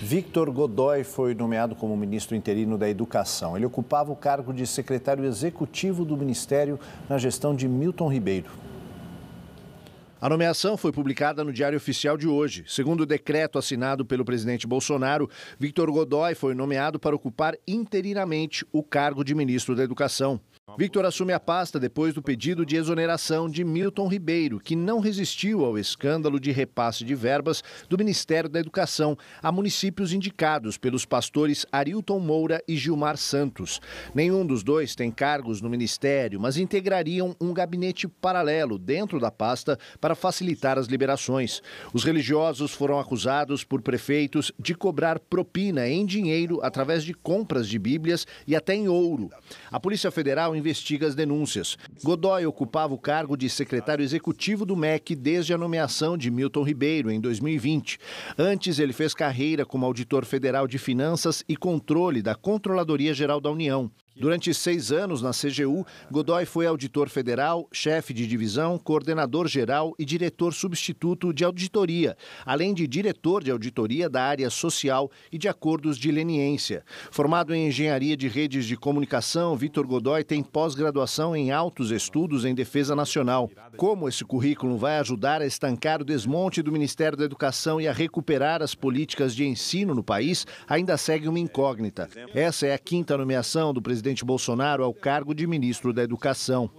Victor Godoy foi nomeado como ministro interino da Educação. Ele ocupava o cargo de secretário executivo do Ministério na gestão de Milton Ribeiro. A nomeação foi publicada no Diário Oficial de hoje. Segundo o decreto assinado pelo presidente Bolsonaro, Victor Godoy foi nomeado para ocupar interinamente o cargo de ministro da Educação. Victor assume a pasta depois do pedido de exoneração de Milton Ribeiro, que não resistiu ao escândalo de repasse de verbas do Ministério da Educação a municípios indicados pelos pastores Arilton Moura e Gilmar Santos. Nenhum dos dois tem cargos no ministério, mas integrariam um gabinete paralelo dentro da pasta para facilitar as liberações. Os religiosos foram acusados por prefeitos de cobrar propina em dinheiro através de compras de bíblias e até em ouro. A Polícia Federal investiga as denúncias. Godoy ocupava o cargo de secretário executivo do MEC desde a nomeação de Milton Ribeiro em 2020. Antes, ele fez carreira como auditor federal de finanças e controle da Controladoria Geral da União. Durante seis anos na CGU, Godoy foi auditor federal, chefe de divisão, coordenador geral e diretor substituto de auditoria, além de diretor de auditoria da área social e de acordos de leniência. Formado em engenharia de redes de comunicação, Vitor Godoy tem pós-graduação em altos estudos em defesa nacional. Como esse currículo vai ajudar a estancar o desmonte do Ministério da Educação e a recuperar as políticas de ensino no país, ainda segue uma incógnita. Essa é a quinta nomeação do presidente presidente Bolsonaro ao cargo de ministro da Educação.